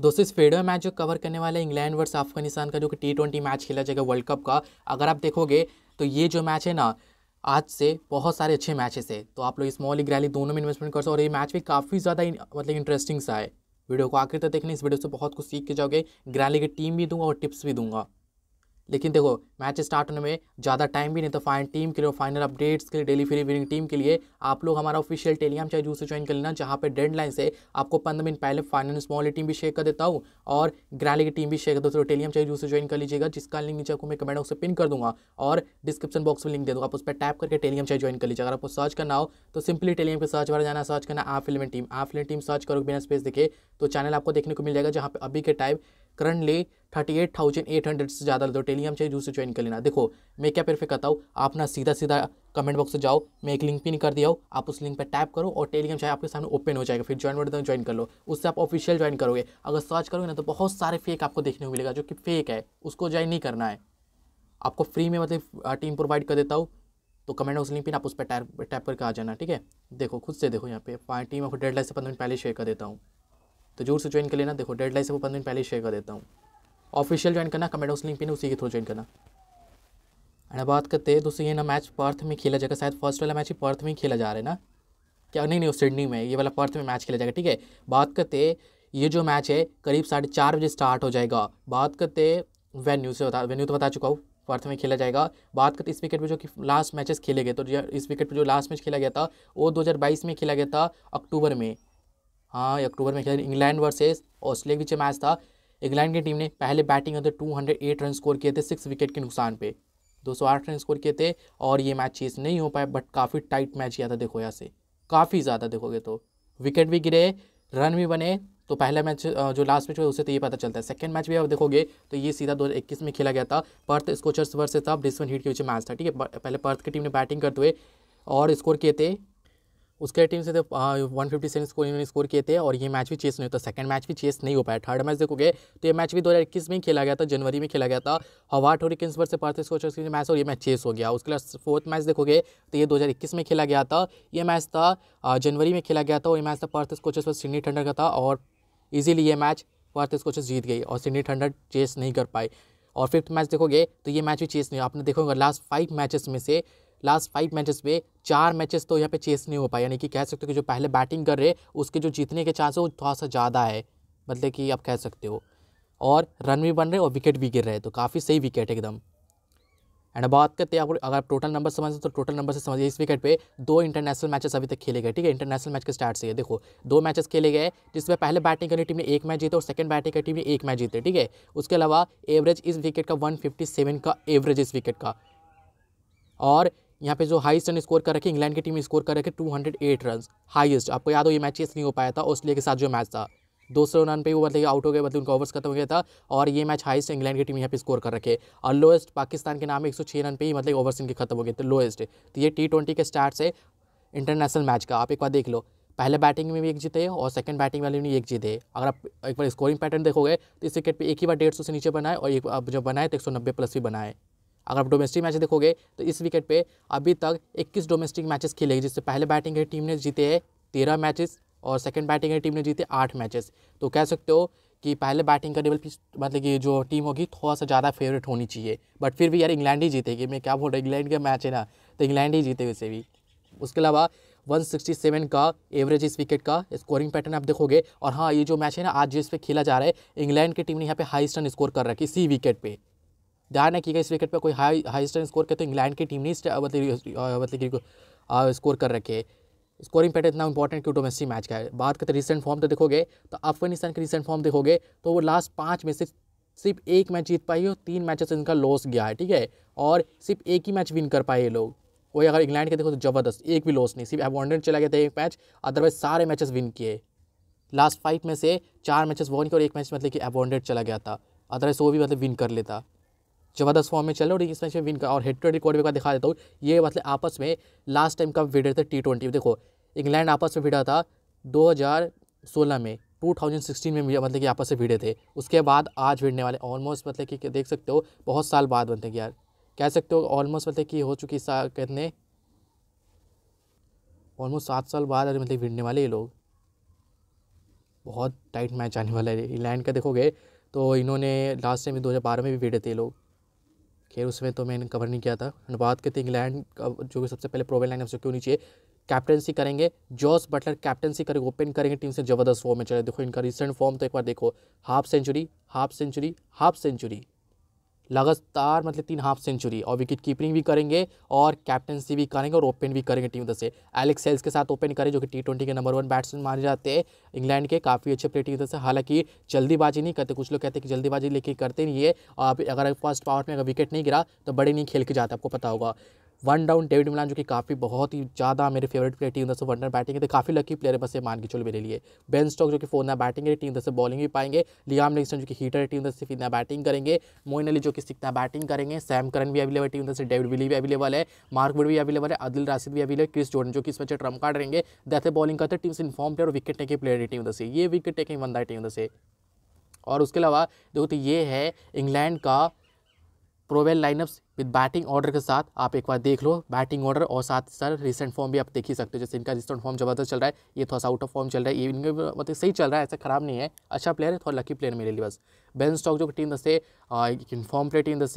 दोस्तों इस fado match जो कवर करने वाला है इंग्लैंड वर्स अफगानिस्तान का जो कि टी ट्वेंटी मैच खेला जाएगा वर्ल्ड कप का अगर आप देखोगे तो ये जो मैच है ना आज से बहुत सारे अच्छे मैचेस है तो आप लोग स्मॉल लीग रैली दोनों में इन्वेस्टमेंट कर सकते और ये मैच भी काफ़ी ज़्यादा मतलब इंटरेस्टिंग सा है वीडियो को आखिर तक देखने इस वीडियो से बहुत कुछ सीख के जाओगे ग्रैली की टीम भी दूंगा और टिप्स भी दूंगा लेकिन देखो मैच स्टार्ट होने में ज़्यादा टाइम भी नहीं तो फाइन टीम के लिए फाइनल अपडेट्स के लिए डेली फ्री विनिंग टीम के लिए आप लोग हमारा ऑफिशियल टेलीग्राम चाहे जूस से ज्वाइन कर लेना जहाँ पर डेडलाइन से आपको पंद्रह मिनट पहले फाइनल स्मॉल टीम भी शेयर कर देता हूँ और ग्रैली की टीम भी शेयर कर देता हूँ टेलीग्राम तो चाहे जूस से ज्वाइन कर लीजिएगा जिसका लिंक नीचे आपको मैं कमेंट बॉक्स से पिन कर दूँगा और डिस्क्रिप्शन बॉक्स में लिंक दे दूँगा आप उस पर टैप करके टेलीग्राम चाहे ज्वाइन कर लीजिए अगर आपको सर्च करना हो तो सिंपली टेलीग्राम पर सर्च बार जाना सर्च करना आप फिल्म टीम आप फिल्म टीम सर्च करो बिना स्पेस देखे तो चैनल आपको देखने को मिल जाएगा जहाँ पर अभी के time currently thirty eight thousand eight hundred से ज़्यादा ले टेली हम चाहिए से ज्वाइन कर लेना देखो मैं क्या प्रेफर करता हूँ आप ना सीधा सीधा कमेंट बॉक्स से जाओ मैं एक लिंक पिन कर दिया हूँ आप उस लिंक पर टैप करो और टेली हम चाहे आपके सामने ओपन हो जाएगा फिर ज्वाइन बटन तो ज्वाइन कर लो उससे आप ऑफिशियल ज्वाइन करोगे अगर सर्च करोगे ना तो बहुत सारे फेक आपको देखने को मिलेगा जो कि फेक है उसको ज्वाइन नहीं करना है आपको फ्री में मतलब टीम प्रोवाइड कर देता हूँ तो कमेंट बॉक्स लिंक पिन आप उस पर टैप टैप करके आ जाना ठीक है देखो खुद से देखो यहाँ पे टीम आपको डेड लाइन से पंद्रह मिनट पहले शेयर कर देता हूँ तो जोर से ज्वाइन कर लेना देखो लाइन से वो पंद्रह दिन पहले शेयर कर देता हूँ ऑफिशियल ज्वाइन करना कमेंट उस लिंक ना उसी के थ्रू ज्वाइन करना एंड बात करते हैं दोस्तों ये ना मैच पर्थ में खेला जाएगा शायद फर्स्ट वाला मैच ही पर्थ में खेला जा रहा है ना क्या नहीं नहीं सिडनी में ये वाला पर्थ में मैच खेला जाएगा ठीक है बात करते ये जो मैच है करीब साढ़े चार बजे स्टार्ट हो जाएगा बात करते वेन्यू से बता वेन्यू तो बता चुका हूँ पर्थ में खेला जाएगा बात करते इस विकेट पर जो कि लास्ट मैचेस खेले गए तो इस विकेट पर जो लास्ट मैच खेला गया था वो 2022 में खेला गया था अक्टूबर में हाँ अक्टूबर में खेला इंग्लैंड वर्सेस ऑस्ट्रेलिया के बीच मैच था इंग्लैंड की टीम ने पहले बैटिंग करते two hundred eight run score किए थे सिक्स विकेट के नुकसान पे दो सौ आठ रन स्कोर किए थे और ये मैच चेस नहीं हो पाए बट काफ़ी टाइट मैच किया था देखो यहाँ से काफ़ी ज़्यादा देखोगे तो विकेट भी गिरे रन भी बने तो पहला मैच जो लास्ट मैच हुआ उससे तो ये पता चलता है सेकंड मैच भी आप देखोगे तो ये सीधा 2021 में खेला गया था पर्थ स्कोचर्स वर्सेस था ब्रिस्बेन हीट के बीच मैच था ठीक है पहले पर्थ की टीम ने बैटिंग करते हुए और स्कोर किए थे उसके टीम से तो वन फिफ्टी सेवन स्कोर इन्होंने स्कोर किए थे और ये मैच भी चेस नहीं होता सेकंड मैच भी चेस नहीं हो पाया थर्ड मैच देखोगे तो ये मैच भी 2021 में ही खेला गया था जनवरी में खेला गया था हवाट होरिकन्स पर से पार्थिव कोचर की मैच और ये मैच चेस हो गया उसके बाद फोर्थ मैच देखोगे तो ये दो में खेला गया था ये मैच था जनवरी में खेला गया था और ये मैच था पार्थिव कोचर्स पर सिडनी थंडर का था और ईजिली ये मैच पार्थिव कोचर्स जीत गई और सिडनी थंडर चेस नहीं कर पाई और फिफ्थ मैच देखोगे तो ये मैच भी चेस नहीं आपने देखोगे लास्ट फाइव मैचेस में से लास्ट फाइव मैचेस में चार मैचेस तो यहाँ पे चेस नहीं हो पाए यानी कि कह सकते हो कि जो पहले बैटिंग कर रहे उसके जो जीतने के चांस है वो थोड़ा सा ज़्यादा है मतलब कि आप कह सकते हो और रन भी बन रहे और विकेट भी गिर रहे तो काफ़ी सही विकेट एकदम एंड बात करते हैं अगर टोटल नंबर समझते तो टोटल नंबर से समझिए इस विकेट पे दो इंटरनेशनल मैचेस अभी तक खेले गए ठीक है इंटरनेशनल मैच के स्टार्ट से है देखो दो मैचेस खेले गए जिसमें पहले बैटिंग करनी टीम ने एक मैच जीते और सेकंड बैटिंग करनी टीम ने एक मैच जीते ठीक है उसके अलावा एवरेज इस विकेट का वन का एवरेज इस विकेट का और यहाँ पे जो हाइस्ट रन स्कोर कर रखे इंग्लैंड की टीम स्कोर कर रखे 208 रन हाइस्ट आपको याद हो ये मैच नहीं हो पाया था ऑस्ट्रेलिया के साथ जो मैच था दूसरे रन पे वो मतलब आउट हो गए मतलब उनका ओवर्स खत्म हो गया था और ये मैच हाईएस्ट इंग्लैंड की टीम यहाँ पे स्कोर कर रखे और लोएस्ट पाकिस्तान के नाम एक सौ छः रन पे ही मतलब ओवर्स इनके खत्म हो गए थे लोएस्ट तो ये टी ट्वेंटी के स्टार्ट है इंटरनेशनल मैच का आप एक बार देख लो पहले बैटिंग में भी एक जीते और सेकंड बैटिंग वाले भी एक जीते अगर आप एक बार स्कोरिंग पैटर्न देखोगे तो इस विकेट पे एक ही बार डेढ़ सौ से नीचे बनाए और एक जब बनाए तो एक सौ नब्बे प्लस भी बनाए अगर आप डोमेस्टिक मैच देखोगे तो इस विकेट पर अभी तक इक्कीस डोमेस्टिक मैचेस खेले गए जिससे पहले बैटिंग है टीम ने जीते है तेरह मैचेस और सेकेंड बैटिंग है टीम ने जीते आठ मैचेस तो कह सकते हो कि पहले बैटिंग का डेवल मतलब कि जो टीम होगी थोड़ा सा ज़्यादा फेवरेट होनी चाहिए बट फिर भी यार इंग्लैंड ही जीतेगी मैं क्या बोल रहा हूँ इंग्लैंड का मैच है ना तो इंग्लैंड ही जीते वैसे भी उसके अलावा 167 का एवरेज इस विकेट का स्कोरिंग पैटर्न आप देखोगे और हाँ ये जो मैच है ना आज जिस पे खेला जा रहा है इंग्लैंड की टीम ने यहाँ पे हाईस्ट रन स्कोर कर रखी इसी विकेट पे ध्यान रखिए इस विकेट पर कोई हाई हाई स्टैंड स्कोर करते तो इंग्लैंड की टीम ने मतलब मतलब स्कोर कर रखे स्कोरिंग पैटर्न इतना इंपॉर्टेंट क्यों डोमेस्टिक मैच का है बात करते रिसेंट फॉर्म तो देखोगे तो अफगानिस्तान के रिसेंट फॉर्म देखोगे तो वो लास्ट पाँच में से सिर्फ एक मैच जीत पाई और तीन मैचेस इनका लॉस गया है ठीक है और सिर्फ एक ही मैच विन कर पाए ये लोग वही अगर इंग्लैंड के देखो तो ज़बरदस्त एक भी लॉस नहीं सिर्फ एवॉन्डेंट चला गया था एक मैच अदरवाइज सारे मैचेस विन किए लास्ट फाइव में से चार मैचेस वन किए और एक मैच मतलब कि एवॉन्डेड चला गया था अदरवाइज वो भी मतलब विन कर लेता ज़बरदस्त फॉर्म में चल रहे और इस मैच में विन का और हेड टू हेड रिकॉर्ड भी का दिखा देता हूँ ये मतलब आपस में लास्ट टाइम कब भिड़े थे टी ट्वेंटी देखो इंग्लैंड आपस में भिड़ा था 2016 में 2016 में मतलब कि आपस में भिड़े थे उसके बाद आज भिड़ने वाले ऑलमोस्ट मतलब कि देख सकते हो बहुत साल बाद बनते कि यार कह सकते हो ऑलमोस्ट मतलब कि हो चुकी कितने ऑलमोस्ट सात साल बाद मतलब भिड़ने वाले ये लोग बहुत टाइट मैच आने वाला है इंग्लैंड का देखोगे तो इन्होंने लास्ट टाइम दो हज़ार बारह में भी भिड़े थे लोग खैर उसमें तो मैंने कवर नहीं किया था एंड बात करते तो इंग्लैंड जो कि सबसे पहले प्रोवेल लाइन सबसे क्यों नहीं चाहिए कैप्टनसी करेंगे जॉस बटलर कैप्टनसी करेंगे ओपन करेंगे टीम से जबरदस्त फॉर्म में चले देखो इनका रिसेंट फॉर्म तो एक बार देखो half century half century half century लगातार मतलब तीन हाफ सेंचुरी और विकेट कीपिंग भी करेंगे और कैप्टनसी भी करेंगे और ओपन भी करेंगे टीम उधर से एलेक्स सेल्स के साथ ओपन करें जो कि टी ट्वेंटी के नंबर वन बैट्समैन माने जाते हैं इंग्लैंड के काफ़ी अच्छे प्लेयर टीम उधर से हालांकि जल्दीबाजी नहीं करते कुछ लोग कहते हैं कि जल्दीबाजी लेकिन करते नहीं है और अगर फर्स्ट पावर में अगर विकेट नहीं गिरा तो बड़े नहीं खेल के जाते आपको पता होगा वन डाउन डेविड मिलान जो कि काफ़ी बहुत ही ज़्यादा मेरे फेवरेट प्लेयर टीम दस वन डाउन बैटिंग है तो काफ़ी लकी प्लेयर है बस ये मान के चलो मेरे लिए बेन स्टॉक जो कि फोर ना बैटिंग है टीम दस बॉलिंग भी पाएंगे लियाम लिंगस्टन जो कि हीटर है टीम दस फिर ना बैटिंग करेंगे मोइन अली जो कि सिकना बैटिंग करेंगे सैम करन भी अवेलेबल टीम दस डेविड विली भी अवेलेबल है मार्क वुड भी अवेलेबल है अदिल राशिद भी अवेलेबल क्रिस जोर्डन जो कि इस ट्रम ट्रम्प कार्ड रहेंगे दैथे बॉलिंग करते टीम से इन्फॉर्म प्लेयर और विकेट टेकिंग प्लेयर है टीम दस ये विकेट टेकिंग बंदा है टीम दस और उसके अलावा देखो तो ये है इंग्लैंड का probable lineups with batting order के साथ आप एक बार देख लो बैटिंग ऑर्डर और साथ साथ रिसेंट फॉर्म भी आप देख ही सकते हो जैसे इनका रिसेंट फॉर्म जबरदस्त चल रहा है ये थोड़ा सा आउट ऑफ फॉर्म चल रहा है ये इनके मतलब सही चल रहा है ऐसा खराब नहीं है अच्छा प्लेयर है थोड़ा लकी प्लेयर मेरे लिए बस बेन स्टॉक जो टीम दसे इनफॉर्म प्लेयर टीम दस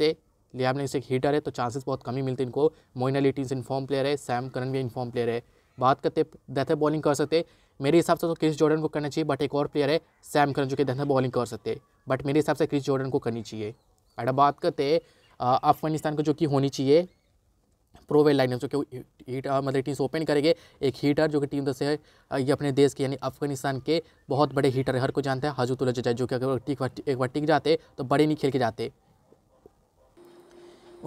लियाम ने एक हीटर है तो चांसेस बहुत कमी मिलते हैं इनको Moeen Ali team in form player है सैम करन भी इनफॉर्म प्लेयर है बात करते बेहतर बॉलिंग कर सकते मेरे हिसाब से तो क्रिस जॉर्डन को करना चाहिए बट एक और प्लेयर है सैम करन जो कि बेहतर बॉलिंग कर सकते बट मेरे हिसाब से क्रिस जॉर्डन को करनी चाहिए अगर बात करते हैं अफगानिस्तान को जो कि होनी चाहिए प्रोवेल लाइन जो कि हीट मतलब टीम्स ओपन करेंगे एक हीटर जो कि टीम है ये अपने देश के यानी अफगानिस्तान के बहुत बड़े हीटर हर को जानता है हजूत जजा जो कि अगर टिक एक बार टिक जाते तो बड़े नहीं खेल के जाते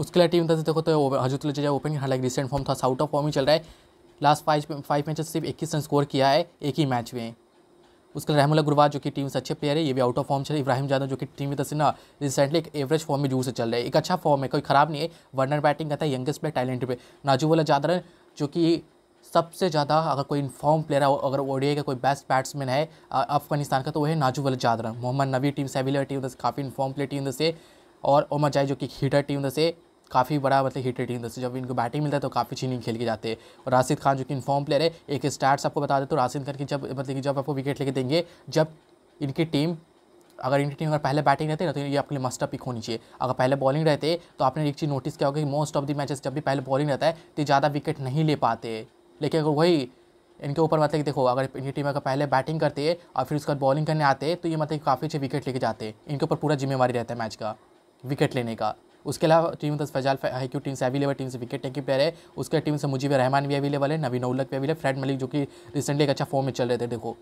उसके लिए टीम दस देखो तो हजूतुल्ला जजा ओपन हालांकि रिसेंट फॉर्म था साउट ऑफ फॉर्म ही चल रहा है लास्ट फाइव फाइव मैचेस सिर्फ इक्कीस रन स्कोर किया है एक ही मैच में उसके रहमुल अग्रवाल जो कि टीम से अच्छे प्लेयर है ये भी आउट ऑफ फॉर्म रहे इब्राहिम जादव जो कि टीम में तस्ना रिसेंटली एक एवरेज फॉर्म में जूर से चल रहे है एक अच्छा फॉर्म है कोई खराब नहीं है वर्नर बैटिंग करता है यंगेस्ट प्लेयर टैलेंट पर नाजूवला जादरन जो कि सबसे ज़्यादा अगर कोई इनफॉर्म प्लेयर है अगर ओडिया का कोई बेस्ट बैट्समैन है अफगानिस्तान का तो वो है नाजूवल जादरन मोहम्मद नबी टीम सेविलर टीम काफ़ी इनफॉर्म प्लेयर टीम से और उमर जाए जो कि हीटर टीम से काफ़ी बड़ा मतलब हिट रेटिंग दोस्तों जब इनको बैटिंग मिलता है तो काफ़ी चीनिंग खेल के जाते हैं और राशिद खान जो कि इनफॉर्म प्लेयर है एक स्टार्ट आपको बता दें तो राशिद खान की जब मतलब कि जब आपको विकेट लेके देंगे जब इनकी टीम अगर इनकी टीम अगर पहले बैटिंग रहते ना तो ये आपके लिए मस्ट पिक होनी चाहिए अगर पहले बॉलिंग रहते तो आपने एक चीज़ नोटिस किया होगा कि मोस्ट ऑफ द मैचेस जब भी पहले बॉलिंग रहता है तो ज़्यादा विकेट नहीं ले पाते लेकिन अगर वही इनके ऊपर मतलब देखो अगर इनकी टीम अगर पहले बैटिंग करते और फिर उसके बाद बॉलिंग करने आते हैं तो ये मतलब काफ़ी अच्छे विकेट लेके जाते हैं इनके ऊपर पूरा जिम्मेवारी रहता है मैच का विकेट लेने का उसके अलावा टीम दस फजाल क्यू टीम से अवेलेबल टीम से विकेट टेकिंग प्लेयर है उसके टीम से मुजीब रहमान भी अवेलेबल है नवीन उल्लक भी अवेलेबल फ्रेड मलिक जो कि रिसेंटली एक अच्छा फॉर्म में चल रहे थे देखो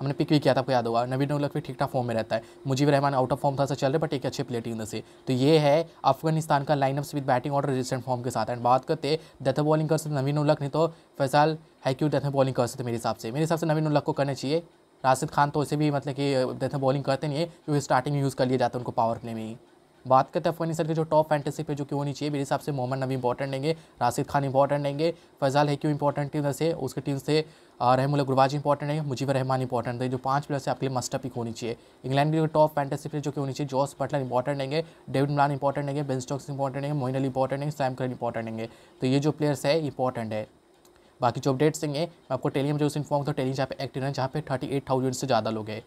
हमने पिक भी किया था आपको याद होगा नवीन उल्लक भी ठीक ठाक फॉर्म में रहता है Mujeeb Rahman out of form था से चल रहे बट एक अच्छे प्लेयर टीम से तो ये है अफगानिस्तान का lineups with batting order recent form के साथ एंड बात करते डेथ बॉलिंग कर सकते नवीन उल्लक नहीं तो फैसल हैक्यू डेथ बॉलिंग कर सकते मेरे हिसाब से मेरे हिसाब से नवीन उल्लक को करना चाहिए राशिद खान तो उसे भी मतलब कि डेथ बॉलिंग करते नहीं है क्योंकि स्टार्टिंग यूज़ कर लिया जाता है उनको पावर प्ले में ही बात करते हैं अफगानिस्तान के जो टॉप फैंटेसी पे जो कि होनी चाहिए मेरे हिसाब से मोहम्मद नबी इंपॉर्टेंट रहेंगे राशिद खान इंपॉर्टेंट रहेंगे फैजाल क्यों इंपॉर्टेंट टीम से उसके टीम से रहमुल गुरबाज इंपॉर्टेंट है मुजीब रहमान इंपॉर्टेंट है जो पांच प्लेयर से आपके लिए मस्ट पिक होनी चाहिए इंग्लैंड के टॉप फैंटेसी प्लेयर जो कि होनी चाहिए जॉस बटलर इंपॉर्टेंट रहेंगे डेविड मिलान इंपॉर्टेंट रहेंगे बेन स्टॉक्स इंपॉर्टेंट है मोइन अली इंपॉर्टेंट है सैम करन इंपॉर्टेंट रहेंगे तो ये जो प्लेयर्स है इंपॉर्टेंट है बाकी जो अपडेट्स देंगे मैं आपको टेलीम में जो इन्फॉर्म था टेली जहाँ पे एक्टिव है जहाँ पे थर्टी एट थाउजेंड से ज़्यादा लोग हैं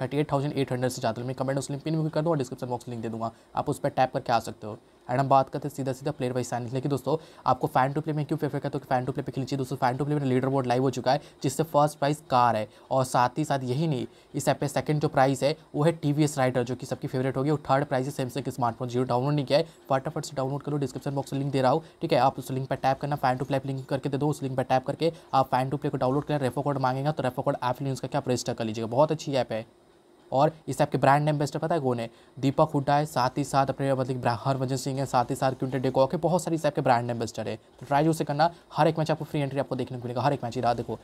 थर्टी एट एट से ज़्यादा मैं कमेंट उस लिंक पिन भी कर दूँ और डिस्क्रिप्शन बॉक्स लिंक दे दूँगा आप उस पर टैप करके आ सकते हो एंड हम बात करते हैं सीधा सीधा प्लेयर वाइज साइनिंग लेकिन दोस्तों आपको फैन टू प्ले में क्यों फेवर करते हो कि फैन टू प्ले पे खेलनी चाहिए दोस्तों फैन टू प्ले में लीडर बोर्ड लाइव हो चुका है जिससे फर्स्ट प्राइज कार है और साथ ही साथ यही नहीं इस ऐप पे सेकंड जो प्राइस है वो है टी वी एस राइडर जो कि सबकी फेवरेट होगी और थर्ड प्राइस है सैमसंग स्मार्टफोन जीरो डाउनलोड नहीं किया है फटाफट से डाउनलोड करो डिस्क्रिप्शन बॉक्स लिंक दे रहा हूँ ठीक है आप उस लिंक पर टैप करना फैन टू प्ले लिंक करके दे दो उस लिंक पर टैप करके आप फैन टू प्ले को डाउनलोड करें रेफो कोड मांगेगा तो रेफो कोड ऐप यूज़ करके आप रजिस्टर कर लीजिएगा बहुत अच्छी ऐप है और इस आपके के ब्रांड बेस्ट पता है कौन है दीपक हुड्डा है साथ ही साथ अपने मतलब हरभजन सिंह है साथ ही साथ क्विंटन डेकॉक है बहुत सारी इस के ब्रांड एम्बेसडर है तो ट्राई जो से करना हर एक मैच आपको फ्री एंट्री आपको देखने को मिलेगा हर एक मैच इधर देखो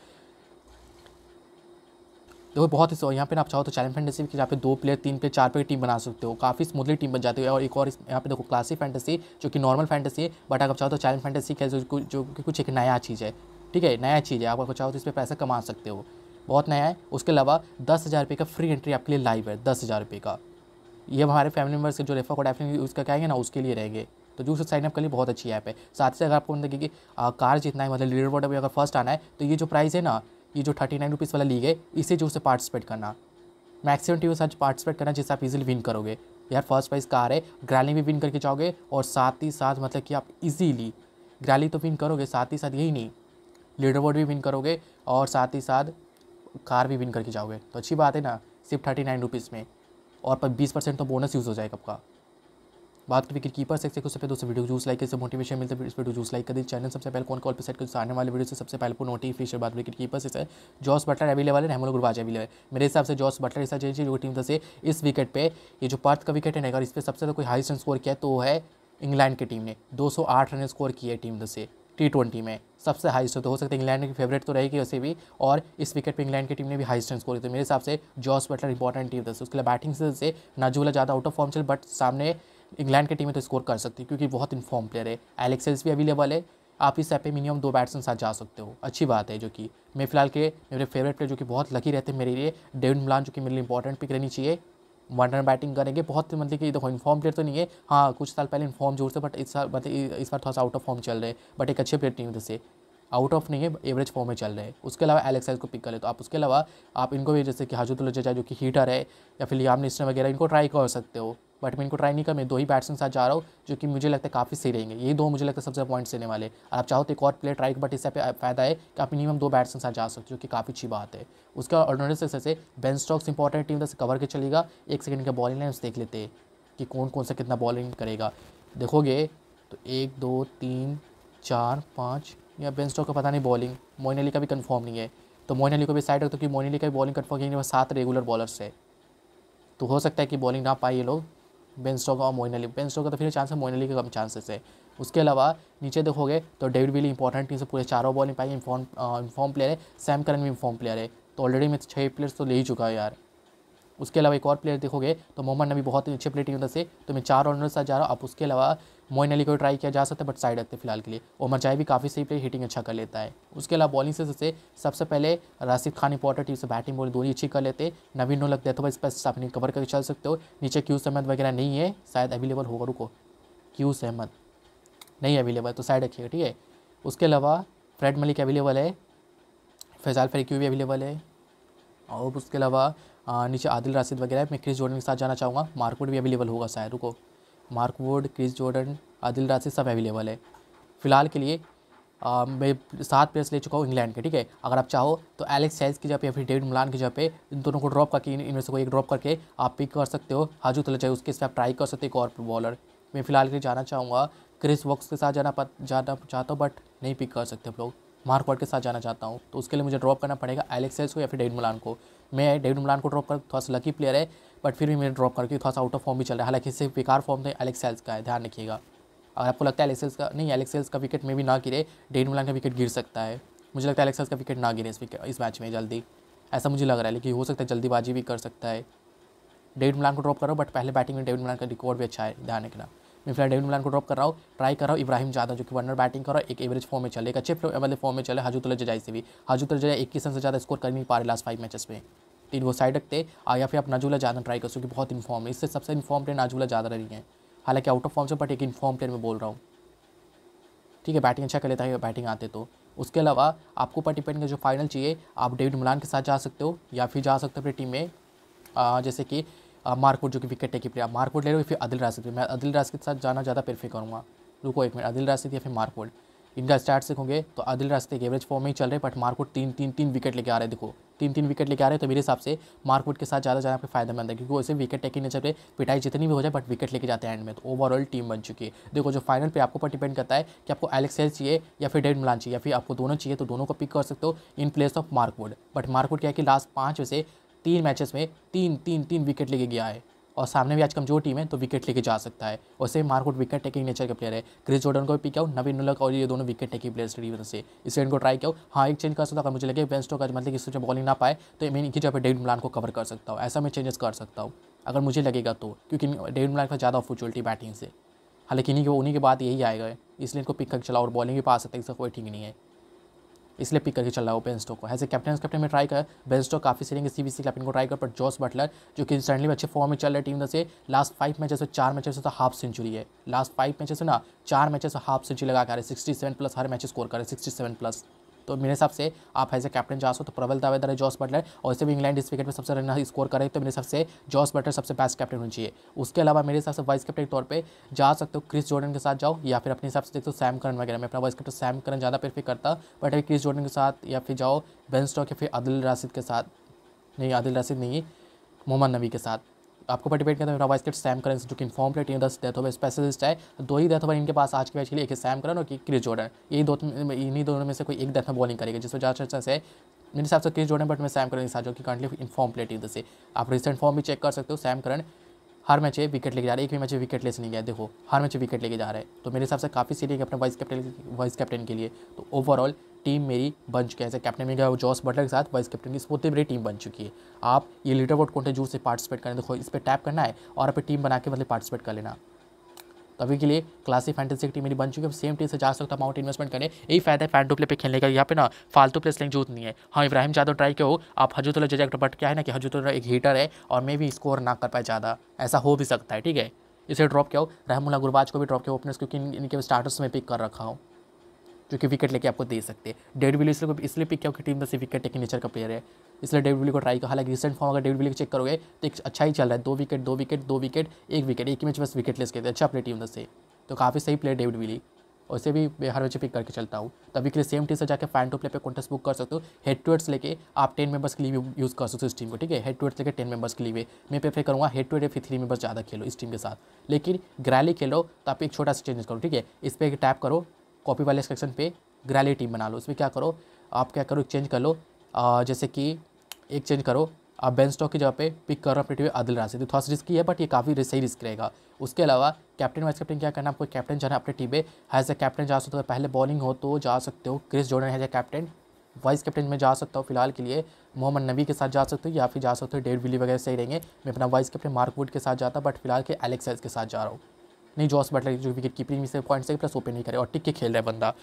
देखो बहुत ही यहाँ पे आप चाहो तो चैलेंज फैंटेसी की यहाँ पे दो प्लेयर तीन प्लेयर चार प्लेयर टीम बना सकते हो काफ़ी स्मूथली टीम बन जाती है और एक और यहाँ पे देखो क्लासिक फैंटेसी जो कि नॉर्मल फैंटेसी है बट अगर चाहो तो चैलेंज फैंटेसी का जो कि कुछ एक नया चीज़ है ठीक है नया चीज़ है आप अगर चाहो तो इस पर पैसा कमा सकते हो बहुत नया है उसके अलावा दस हज़ार रुपये का फ्री एंट्री आपके लिए लाइव है दस हज़ार रुपये का ये हमारे फैमिली मेम्बर्स के जो रेफर कोड ऐप यूज़ करके आएंगे ना उसके लिए रहेंगे तो जूस साइन अप के लिए बहुत अच्छी ऐप है साथ से अगर आपको मतलब कि कार जितना है मतलब लीडर बोर्ड अगर फर्स्ट आना है तो ये जो प्राइस है ना ये जो थर्टी नाइन रुपीज़ वाला लीग है इसे जो उसे पार्टिसिपेट करना मैक्सिमम टीवी साथ पार्टिसिपेट करना जिससे आप इजीली विन करोगे यार फर्स्ट प्राइज़ कार है ग्रैली भी विन करके जाओगे और साथ ही साथ मतलब कि आप इजीली ग्रैली तो विन करोगे साथ ही साथ यही नहीं लीडर बोर्ड भी विन करोगे और साथ ही साथ कार भी विन करके जाओगे तो अच्छी बात है ना सिर्फ थर्टी नाइन रुपीज़ में और पर बीस परसेंट तो बोनस यूज़ हो जाएगा आपका बात करें विकेट कीपर सेक्शन को सबसे दोस्तों वीडियो जूस लाइक इससे मोटिवेशन मिलता है इस वीडियो जूस लाइक कर दी चैनल सबसे पहले कौन कॉल पर सेट कर आने वाले वीडियो से सबसे पहले को नोटिफिकेशन बाद विकेट कीपर से जॉस बटलर अवेलेबल है हम गुरुवाज गुरबाज अवेलेबल है मेरे हिसाब से जॉस बटलर ऐसा चाहिए जो टीम से इस विकेट पर ये जो पर्थ का विकेट है ना अगर इस पर सबसे ज़्यादा कोई हाईस्ट रन स्कोर किया तो है इंग्लैंड की टीम ने दो रन स्कोर है टीम से टी ट्वेंटी में सबसे हाईस्ट तो हो सकता है इंग्लैंड की फेवरेट तो रहेगी वैसे भी और इस विकेट पर इंग्लैंड की टीम ने भी हाईस्ट रन स्कोर किया तो मेरे हिसाब से जॉस बटलर इंपॉर्टेंट टीम दस उसके लिए बैटिंग से नाजूला ज़्यादा आउट ऑफ फॉर्म चल बट सामने इंग्लैंड की टीम में तो स्कोर कर सकती है क्योंकि बहुत इन्फॉर्म प्लेयर है एलेक्सेल्स भी अवेलेबल है आप इस ऐप पे मिनिमम दो बैट्समैन साथ जा सकते हो अच्छी बात है जो कि मैं फिलहाल के मेरे फेवरेट प्लेयर जो कि बहुत लकी रहते हैं मेरे लिए डेविड मिलान जो कि मेरे लिए इंपॉर्टेंट पिक रहनी चाहिए वन रन बैटिंग करेंगे बहुत मतलब कि देखो इन्फॉर्म प्लेयर तो नहीं है हाँ कुछ साल पहले इन्फॉर्म जोर से बट इस साल मतलब इस बार थोड़ा सा आउट ऑफ फॉर्म चल रहे बट एक अच्छे प्लेयर टीम से आउट ऑफ नहीं है एवरेज फॉर्म में चल रहे हैं उसके अलावा एलेक्स को पिक कर ले तो आप उसके अलावा आप इनको भी जैसे कि हाजुतुल जजा जो कि हीटर है या फिर लियाम निस्टर वगैरह इनको ट्राई कर सकते हो बट मैं इनको ट्राई नहीं कर मैं दो ही बैट्समैन साथ जा रहा हूँ जो कि मुझे लगता है काफ़ी सही रहेंगे ये दो मुझे लगता है सबसे पॉइंट्स देने वाले और आप चाहो तो एक और प्लेयर ट्राई बट इससे फायदा है कि आप मिनिमम दो बैट्समैन साथ जा सकते हो जो कि काफ़ी अच्छी बात है उसका ऑल्टरनेटिव से बेन स्टॉक्स इंपॉर्टेंट टीम से कवर के चलेगा एक सेकेंड का बॉलिंग लाइन देख लेते कि कौन कौन सा कितना बॉलिंग करेगा देखोगे तो एक दो तीन चार पाँच या बेन स्टॉक का पता नहीं बॉलिंग मोइन अली का भी कंफर्म नहीं है तो मोइन अली को भी साइड रखते क्योंकि मोइन अली का भी बॉलिंग कन्फर्म नहीं सात रेगुलर बॉलर्स है तो हो सकता है कि बॉलिंग ना पाए ये लोग बेन स्टॉक और मोइन अली बेन स्टॉक का तो फिर चांस है मोइन अली के कम चांसेस है उसके अलावा नीचे देखोगे तो डेविड विली इंपॉर्टेंट टीम से पूरे चारों बॉलिंग पाई इन्फॉर्म इन्फॉर्म प्लेयर है सैम करन भी इन्फॉर्म प्लेयर है तो ऑलरेडी मैं छः प्लेयर्स तो ले ही चुका है यार उसके अलावा एक और प्लेयर देखोगे तो मोहम्मद नबी बहुत ही अच्छे प्लेयर टीम से तो मैं चार ऑलराउंडर साथ जा रहा हूँ आप उसके अलावा मोइन अली को ट्राई किया जा सकता है बट साइड रखते फिलहाल के लिए ओमर जाय भी काफ़ी सही प्लेयर हिटिंग अच्छा कर लेता है उसके अलावा बॉलिंग से सबसे सबसे पहले राशिद खान इंपॉर्टर टीम से बैटिंग बॉलिंग दोनों अच्छी कर लेते नवीन नो लगते तो बस पर अपनी कवर करके चल सकते हो नीचे क्यू सहमत वगैरह नहीं है शायद अवेलेबल होगा रुको क्यू सहमत नहीं अवेलेबल तो साइड रखिएगा ठीक है उसके अलावा फ्रेड मलिक अवेलेबल है फैजाल क्यू भी अवेलेबल है और उसके अलावा नीचे आदिल राशिद वगैरह मैं क्रिस जोर्डन के साथ जाना चाहूँगा मार्कोट भी अवेलेबल होगा शायद रुको Mark Wood Chris Jordan Adil Rashid सब अवेलेबल है फिलहाल के लिए आ, मैं सात प्लेयर्स ले चुका हूँ इंग्लैंड के ठीक है अगर आप चाहो तो एलेक्स सैज की जगह पे या फिर डेविड मुलान की जगह पे इन दोनों को ड्रॉप करके इनमें से कोई एक ड्रॉप करके आप पिक कर सकते हो हाजू तला चाहिए उसके साथ ट्राई कर सकते हो एक और बॉलर मैं फिलहाल के लिए जाना चाहूँगा क्रिस वॉक्स के साथ जाना पा जाना चाहता हूँ बट नहीं पिक कर सकते हम लोग मार्क वर्ड के साथ जाना चाहता हूँ तो उसके लिए मुझे ड्रॉप करना पड़ेगा एलेक्स सेल्स को या फिर डेविड मुलान को मैं डेविड मुलान को ड्रॉप कर थोड़ा सा लकी प्लेयर है बट फिर भी मैंने ड्रॉप करके थोड़ा सा आउट ऑफ फॉर्म भी चल रहा है हालांकि इससे बेकार फॉर्म था एलेक्स सेल्स का है ध्यान रखिएगा अगर आपको लगता है एलेक्स सेल्स का नहीं एलेक्स सेल्स का विकेट में भी ना गिरे डेन मिलान का विकेट गिर सकता है मुझे लगता है एलेक्स सेल्स का विकेट ना गिरे इस इस मैच में जल्दी ऐसा मुझे लग रहा है लेकिन हो सकता है जल्दीबाजी भी कर सकता है डेविड मिलान को ड्रॉप करो बट पहले बैटिंग में डेविड मिलान का रिकॉर्ड भी अच्छा है ध्यान रखना मैं फिलहाल डेविड मिलान को ड्रॉप कर रहा हूँ ट्राई कर रहा हूँ इब्राहिम जादव जो कि वनर बैटिंग कर रहा है एक एवरेज फॉर्म में चले एक अच्छे वाले फॉर्म में चले हाजूतुल जजाई से भी हाजूतुल जजाई इक्कीस रन से ज़्यादा स्कोर कर नहीं पा रहे लास्ट फाइव मैचेस में सकती वो साइड रखते या फिर आप नाजूला ज़्यादा ट्राई कर सकते बहुत इन्फॉर्म है इससे सबसे इन्फॉर्म प्लेयर नाजूला ज़्यादा रही है हालांकि आउट ऑफ फॉर्म से बट एक इन्फॉर्म प्लेयर में बोल रहा हूँ ठीक है बैटिंग अच्छा कर लेता है बैटिंग आते तो उसके अलावा आपको ऊपर डिपेंड का जो फाइनल चाहिए आप डेविड मुलान के साथ जा सकते हो या फिर जा सकते हो अपनी टीम में जैसे कि मार्कवुड जो कि विकेट टेकी प्लेयर आप मार्कवुड ले रहे हो फिर अदिल राशिद मैं अदिल राशिद के साथ जाना ज़्यादा प्रेफर करूँगा रुको एक मिनट अदिल राशिद या फिर मार्कवुड इनका स्टार्ट सीखोगे तो अदिल रास्ते एवरेज फॉर्म में ही चल रहे बट मार्कवुड तीन तीन तीन विकेट लेके आ रहे देखो तीन तीन विकेट लेके आ रहे हैं तो मेरे हिसाब से मार्कवुड के साथ ज़्यादा जाना आपके फायदेमंद है क्योंकि वैसे विकेट टेकिंग नेचर पे पिटाई जितनी भी हो जाए बट विकेट लेके जाते हैं एंड में तो ओवरऑल टीम बन चुकी है देखो जो फाइनल पर आपको पर डिपेंड करता है कि आपको एलेक्स हेल चाहिए या फिर डेविड मिलान चाहिए या फिर आपको दोनों चाहिए तो दोनों को पिक कर सकते हो in place of Mark Wood but Mark Wood क्या है कि लास्ट पाँच में से तीन मैचेस में तीन तीन तीन विकेट लेके गया है और सामने भी आज कमजोर टीम है तो विकेट लेके जा सकता है और same Mark Wood wicket taking nature के प्लेयर है क्रिस जॉर्डन को भी पिक आउट नवीन नुलक और ये दोनों विकेट टेकिंग प्लेयर्स की वजह से इससे इनको ट्राई किया हाँ एक चेंज कर सकता अगर मुझे लगे बेस्ट होगा मतलब कि इससे बॉलिंग ना पाए तो मैं इनकी जगह पर डेविड मिलान को कवर कर सकता हूँ ऐसा मैं चेंजेस कर सकता हूँ अगर मुझे लगेगा तो क्योंकि डेविड मिलान का ज़्यादा अपॉर्चुनिटी बैटिंग से हालांकि इन्हीं के उन्हीं के बाद यही आएगा इसलिए इनको पिक चला और बॉलिंग भी पा है इसका कोई ठीक नहीं है इसलिए पिक करके चल रहा है वो स्टॉक को एज ए कैप्टन कैप्टन में ट्राई कर बेन काफी सीरिंग सी बी सी कैप्टन को ट्राई कर पर जॉस बटलर जो कि रिसेंटली में अच्छे फॉर्म में चल रहे टीम से लास्ट फाइव मैचेस से चार मैचेस तो हाफ सेंचुरी है लास्ट फाइव मैचेस से ना चार मैचेस हाफ सेंचुरी लगा कर सिक्सटी सेवन प्लस हर मैच स्कोर करे सिक्सटी सेवन प्लस तो मेरे हिसाब से आप एज ए कैप्टन जा सो तो प्रबल दावेदार है जॉस बटलर और इसे भी इंग्लैंड इस विकेट में सबसे रन स्कोर करे तो मेरे हिसाब से जॉस बटलर सबसे बेस्ट कैप्टन होनी चाहिए उसके अलावा मेरे हिसाब से वाइस कैप्टन के तौर पर जा सकते हो क्रिस जॉर्डन के साथ जाओ या फिर अपने हिसाब से देखो सैम करन वगैरह मैं अपना वाइस कैप्टन सैम करन ज़्यादा प्रेफर करता बट अभी क्रिस जॉर्डन के साथ या फिर जाओ बेन स्टॉक या फिर आदिल राशिद के साथ नहीं आदिल राशिद नहीं मोहम्मद नबी के साथ आपको पार्टिपेट करते हैं रवा स्टेट सैम करें जो कि इन्फॉर्म प्लेट दस डेथ ओवर स्पेशलिस्ट है दो ही डेथ हो इनके पास आज के मैच के लिए एक सैम करन और क्रिस जोर्डन यही दो इन्हीं दोनों में से कोई एक डेथ में बॉलिंग करेगी जिसमें ज़्यादा चर्चा है मेरे हिसाब से क्रिस जोड़न बट मैं सैम करन साथ जो कि कंटली इन्फॉर्म प्लेट इधर से आप रिसेंट फॉर्म भी चेक कर सकते हो सैम करन हर मैच विकेट लेके जा रहे हैं एक भी मैच विकेट लेस नहीं गया देखो हर मैच विकेट लेके जा रहा है तो मेरे हिसाब से काफ़ी सीरीज अपने वाइस कैप्टन वाइस कैप्टन के लिए तो ओवरऑल टीम मेरी बन चुकी है ऐसे कैप्टन अमेरिका जॉस बटलर के साथ वाइस कैप्टन की स्फूर्ति मेरी टीम बन चुकी है आप ये लीडर बोर्ड कोटे जोर से पार्टिसिपेट करें देखो इस पर टैप करना है और आप टीम बना के मतलब पार्टिसिपेट कर लेना तो अभी के लिए क्लासिक फैंटेसी की टीम मेरी बन चुकी है सेम टीम से जा सकता है अमाउंट इन्वेस्टमेंट करें यही फायदा है फैन प्ले पे खेलने का यहाँ पे ना फालतू प्लेस लेंगे जूत नहीं है हाँ इब्राहिम जादव ट्राई के हो आप हजरतुल्ला जजेक्ट बट क्या है ना कि हजूत तो एक हीटर है और मे भी स्कोर ना कर पाए ज़्यादा ऐसा हो भी सकता है ठीक है इसे ड्रॉप किया हो रहमुल्ला गुरबाज को भी ड्रॉप किया ओपनर्स क्योंकि इनके स्टार्टर्स में पिक कर रखा हूँ जो कि विकेट लेके आपको दे सकते हैं डेविड विली इसलिए इसलिए पिक किया क्योंकि टीम में से विकेट टेक नेचर का प्लेयर है इसलिए डेविड विली को ट्राई किया हालांकि रिसेंट फॉर्म अगर डेविड विली को चेक करोगे तो एक अच्छा ही चल रहा है दो विकेट दो विकेट दो विकेट एक विकेट एक ही मैच बस विकेट लेस करते अच्छा अपने टीम से तो काफ़ी सही प्लेयर डेविड विली और उसे भी मैं हर मैच पिक करके चलता हूँ तो अभी के लिए सेम टीम से जाकर फैन टू प्ले पर कॉन्टेस्ट बुक कर सकते हो हेड टू हेड्स लेके आप टेन मेंबर्स के लिए यूज़ कर सकते हो इस टीम को ठीक है हेड टू हेड्स लेके टेन मेंबर्स के लिए मैं प्रेफर करूँगा हेड टू हेड फिर थ्री मेंबर्स ज़्यादा खेलो इस टीम के साथ लेकिन ग्रैली खेलो तो आप एक छोटा सा चेंज करो ठीक है इस पर टैप करो कॉपी वाले सेक्शन पे ग्रैली टीम बना लो उसमें क्या करो आप क्या करो चेंज कर लो आ, जैसे कि एक चेंज करो आप बेन स्टॉक की जगह पे पिक कर रहे हो अपने आदिल राशि तो थोड़ा सा रिस्की है बट ये काफ़ी सही रिस्क रहेगा उसके अलावा कैप्टन वाइस कैप्टन क्या करना आपको कैप्टन जाना अपने टीम में एज ए कैप्टन जा सकते हो पहले बॉलिंग हो तो जा सकते हो Chris Jordan as a captain vice captain में जा सकता हूँ फिलहाल के लिए मोहम्मद नबी के साथ जा सकते हो या फिर जा सकते हो डेड बिली वगैरह सही रहेंगे मैं अपना वाइस कैप्टन मार्कवुड के साथ जाता बट फिलहाल के एलेक्साइज के साथ जा रहा हूँ नहीं जॉस बटलर जो विकेट कीपिंग में से पॉइंट से प्लस ओपन नहीं करे और टिक के खेल रहा है बंदा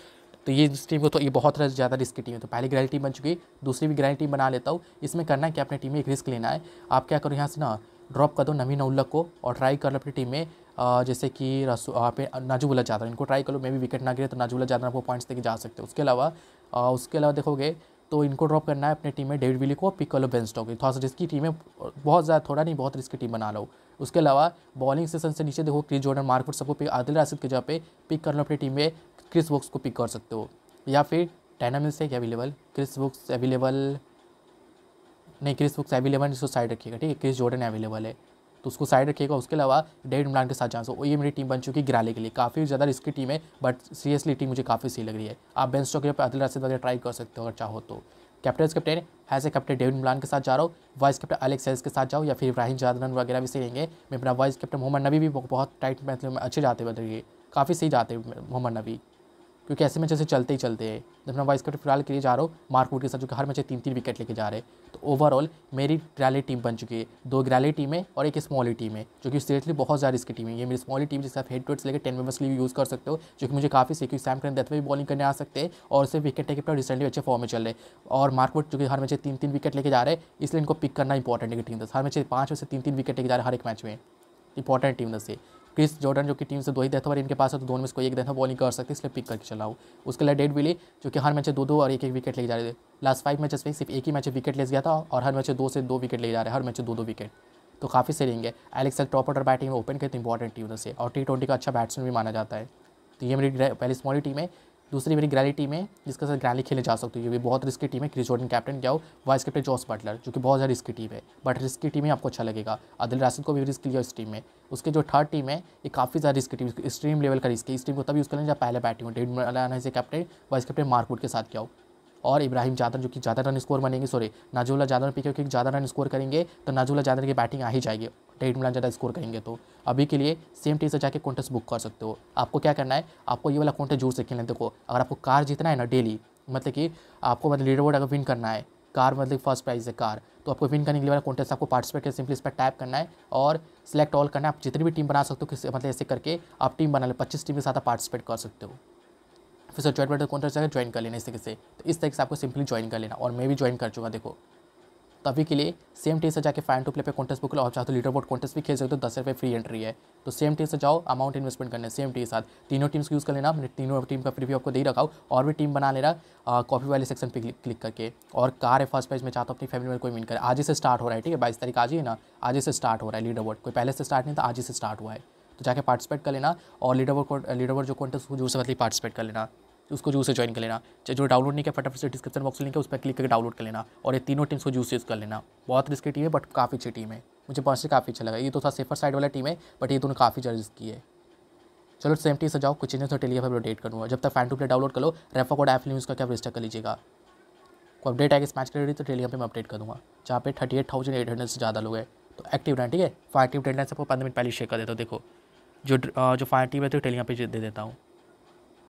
तो ये इस टीम को तो ये बहुत ज़्यादा रिस्क की टीम है तो पहली ग्रैंड टीम बन चुकी है दूसरी भी ग्रैंड टीम बना लेता हूँ इसमें करना है कि अपने टीम में एक रिस्क लेना है आप क्या करो यहाँ से ना ड्रॉप कर दो नवीन उल्लक को और ट्राई कर लो अपनी टीम में जैसे कि रसू आप नाजुबुल्ला जादव इनको ट्राई कर लो मे भी विकेट ना गिरे तो नाजुबुल्ला जादव आपको पॉइंट्स देकर जा सकते हो उसके अलावा उसके अलावा देखोगे तो इनको ड्रॉप करना है अपने टीम में डेविड विली को पिक कर लो बेंच डॉग थोड़ा सा रिस्की टीम है बहुत ज़्यादा थोड़ा नहीं बहुत रिस्की टीम बना लो उसके अलावा बॉलिंग सेशन से नीचे देखो क्रिस जॉर्डन मार्कवुड सबको पिक आदिल राशिद की जगह पे पिक करना अपनी टीम में क्रिस बुक्स को पिक कर सकते हो या फिर डायनामिक्स है क्या अवेलेबल क्रिस बुक्स अवेलेबल नहीं क्रिस बुक्स अवेलेबल इसको साइड रखिएगा ठीक है क्रिस जॉर्डन अवेलेबल है तो उसको साइड रखिएगा उसके अलावा डेविड इमरान के साथ चांस हो ये मेरी टीम बन चुकी है ग्राले के लिए काफ़ी ज़्यादा रिस्की टीम है बट सीरियसली टीम मुझे काफ़ी सही लग रही है आप बेंच स्टॉक पर अदिल राशिद वगैरह ट्राई कर सकते हो अगर चाहो तो captain captain as a captain David Malan के साथ जा रहा हूँ वाइस कैप्टन अलेक्स सेल्स के साथ जाओ या फिर इब्राहिम जादरन वगैरह भी सही रहेंगे मैं अपना वाइस कैप्टन मोहम्मद नबी भी बहुत टाइट मैथ में अच्छे जाते हुए मतलब काफ़ी सही जाते हैं मोहम्मद नबी क्योंकि ऐसे मैच ऐसे चलते ही चलते हैं जब मैं वाइस कैप्टन फिलहाल के लिए जा रहा हूँ मार्कवुड के साथ जो कि हर मैच तीन तीन विकेट लेके जा रहे हैं तो ओवरऑल मेरी ग्रैली टीम बन चुकी है दो ग्रैली टीम है और एक स्मॉली टीम है जो कि सीरियसली बहुत ज़्यादा इसकी टीम है ये मेरी स्मॉली टीम जिससे आप हेड टूट्स लेकर टेन मेम्बर्स लिए यूज़ कर सकते हो जो कि मुझे काफ़ी सीख सैम करन देते भी बॉलिंग करने आ सकते हैं और उससे विकेट टेकर पर रिसेंटली अच्छे फॉर्म में चल रहे और मार्कवुड जो कि हर मैच तीन तीन विकेट लेके जा रहे हैं इसलिए इनको पिक करना इंपॉर्टेंट है टीम दस हर मैच पाँच में से तीन तीन विकेट लेके जा रहे हर एक मैच में इंपॉर्टेंट टीम दस है क्रिस जॉर्डन जो कि टीम से दो ही डेथ और इनके पास है तो दोनों में इसको एक एक डेथ बॉलिंग कर सकते इसलिए पिक करके चलाओ उसके लिए डेड विले जो कि हर मैच दो दो और एक एक विकेट ले जा रहे थे लास्ट फाइव मैचेस में सिर्फ एक ही मैच विकेट ले गया था और हर मैच दो से दो विकेट ले जा रहे हैं हर मैच दो दो विकेट तो काफ़ी से रहेंगे एलेक्सल टॉप ऑर्डर बैटिंग में ओपन के तो इंपॉर्टेंट टीम से और टी ट्वेंटी का अच्छा बैट्समैन भी माना जाता है तो ये मेरी पहली स्मॉली टीम है दूसरी मेरी ग्रैली टीम है जिसके साथ ग्रैली खेले जा सकते हो ये बहुत रिस्की टीम है क्रिस जॉर्डन कैप्टन क्या हो वाइस कैप्टन जॉस बटलर जो कि बहुत ज़्यादा रिस्की टीम है बट रिस्की टीम ही आपको अच्छा लगेगा अदिल राशिद को भी रिस्क लिया इस टीम में उसके जो थर्ड टीम है ये काफ़ी ज़्यादा रिस्की टीम स्ट्रीम लेवल का रिस्क है इस टीम को तभी उसके लिए जब पहले बैटिंग हो डेड मलाना से कैप्टन वाइस कैप्टन मार्कवुड के साथ क्या हो और इब्राहिम जादर जो कि ज़्यादा रन स्कोर बनेंगे सॉरी नाजुल्ला जादर पी क्योंकि ज़्यादा रन स्कोर करेंगे तो नाजुल्ला जादर की बैटिंग आ ही जाएगी डेढ़ मिलान ज़्यादा स्कोर करेंगे तो अभी के लिए सेम टीम से जाके कॉन्टेस्ट बुक कर सकते हो आपको क्या करना है आपको ये वाला कॉन्टेस्ट जोर से खेलने देखो अगर आपको कार जीतना है ना डेली मतलब कि आपको मतलब लीडर बोर्ड अगर विन करना है कार मतलब फर्स्ट प्राइज है कार तो आपको विन करने के लिए वाला कॉन्टेस्ट आपको पार्टिसिपेट कर सिंपली इस पर टाइप करना है और सिलेक्ट ऑल करना है आप जितनी भी टीम बना सकते हो मतलब ऐसे करके आप टीम बना ले पच्चीस टीम के साथ आप पार्टिसिपेट कर सकते हो फिर सर ज्वाइन बटन कौन सा ज्वाइन कर लेना इस तरीके से तो इस तरीके से आपको सिंपली ज्वाइन कर लेना और मैं भी ज्वाइन कर चुका देखो तो अभी के लिए सेम टीम से जाकर फाइन टू प्ले पे कॉन्टेस्ट बुक लो और चाहते तो लीडर बोर्ड कॉन्टेस्ट भी खेल सकते हो तो दस रुपये फ्री एंट्री है तो सेम टीम से जाओ अमाउंट इन्वेस्टमेंट करने सेम टीम के साथ तीनों टीम्स को यूज़ कर लेना मैंने तीनों टीम का भी आपको दे रखा हो और भी टीम बना लेना कॉपी वाले सेक्शन पे क्लिक, करके और कार है फर्स्ट प्राइज में चाहता हूँ अपनी फैमिली में कोई मिन करें आज ही से स्टार्ट हो रहा है ठीक है बाईस तारीख आज ही है ना आज ही से स्टार्ट हो रहा है लीडर बोर्ड कोई पहले से स्टार्ट नहीं था आज ही से स्टार्ट हुआ है तो जाके पार्टिसिपेट कर लेना और लीडर वर्ड लीडर वर्ड जो कॉन्टेस्ट उसको जरूर से मतलब पार्टिसिपेट कर लेना उसको जूस से ज्वाइन कर लेना जो डाउनलोड नहीं किया फटाफट से डिस्क्रिप्शन बॉक्स लिंक है उस पर क्लिक करके डाउनलोड कर लेना और ये तीनों टीम्स को जूस यूज़ कर लेना बहुत रिस्की टीम है बट काफ़ी अच्छी टीम है मुझे से काफ़ी अच्छा लगा ये तो था सेफर साइड वाला टीम है बट ये दोनों काफ़ी ज़्यादा रिस्की है चलो सेम टी से जाओ कुछ चीज़ें तो टेलीग्राफ पर अपडेट करूँगा जब तक फैन टू प्ले डाउनलोड कर लो रेफा कोड ऐप यूज़ करके आप रजिस्टर कर लीजिएगा कोई अपडेट आएगा इस मैच के लिए तो टेलीग्राम पर मैं अपडेट कर दूँगा जहाँ पे thirty eight thousand eight hundred से ज़्यादा लोग हैं तो एक्टिव रहना ठीक है फाइव एक्टिव डेडलाइन आपको पंद्रह मिनट पहले शेयर कर देता हूँ देखो जो जो फायर टीम रहती है तो यहाँ पे दे देता हूँ